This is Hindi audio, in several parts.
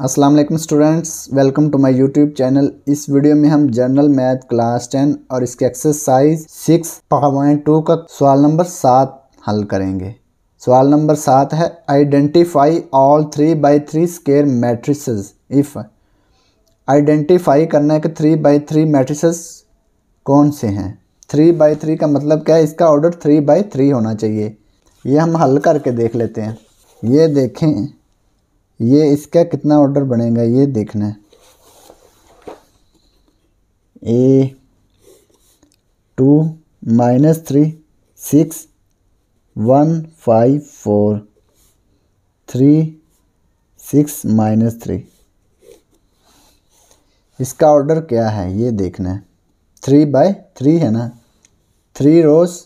Aslam students welcome to my YouTube channel इस वीडियो में हम जनरल मैथ क्लास टेन और इसके एक्सरसाइज सिक्स पॉइंट टू का सवाल नंबर सात हल करेंगे सवाल नंबर सात है identify all three by three square matrix if identify करना है कि थ्री बाई थ्री मैट्रिस कौन से हैं थ्री बाई थ्री का मतलब क्या है इसका ऑर्डर थ्री बाई थ्री होना चाहिए ये हम हल करके देख लेते हैं ये देखें ये इसका कितना ऑर्डर बनेगा ये देखना है A two minus three six one five four three six minus three इसका ऑर्डर क्या है ये देखना है थ्री बाय थ्री है ना थ्री रोज़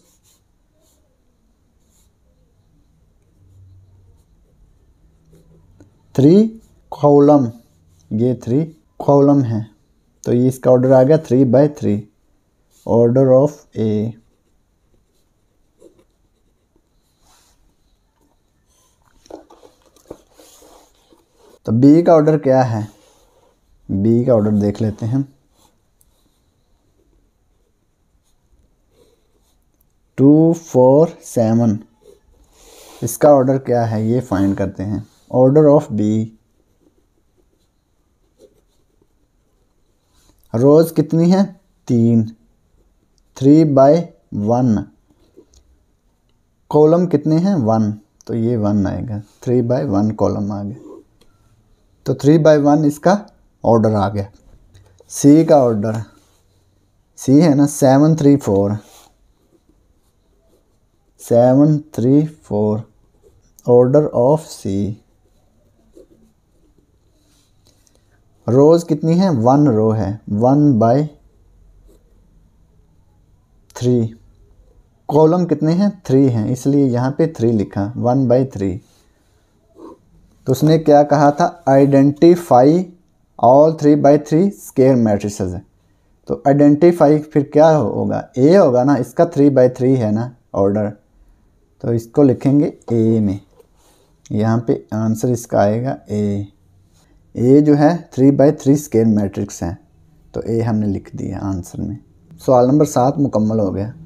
थ्री कॉलम ये थ्री कॉलम है तो ये इसका ऑर्डर आ गया three by three order of A तो बी का ऑर्डर क्या है बी का ऑर्डर देख लेते हैं टू फोर सेवन इसका ऑर्डर क्या है ये फाइंड करते हैं order of बी रोज कितनी है तीन थ्री बाय वन कॉलम कितने हैं वन तो ये वन आएगा थ्री बाय वन कॉलम आ गया तो थ्री बाय वन इसका ऑर्डर आ गया सी का ऑर्डर सी है ना seven three four seven three four order of C rows कितनी है वन रो है वन बाय थ्री कॉलम कितने हैं थ्री हैं इसलिए यहाँ पे थ्री लिखा वन बाई थ्री तो उसने क्या कहा था identify all three by three square matrix तो आइडेंटिफाई फिर क्या होगा ए होगा ना इसका थ्री बाई थ्री है ना ऑर्डर तो इसको लिखेंगे ए में यहाँ पे आंसर इसका आएगा ए ए जो है three by three scale matrix हैं तो ए हमने लिख दिया आंसर में सवाल नंबर सात मुकम्मल हो गया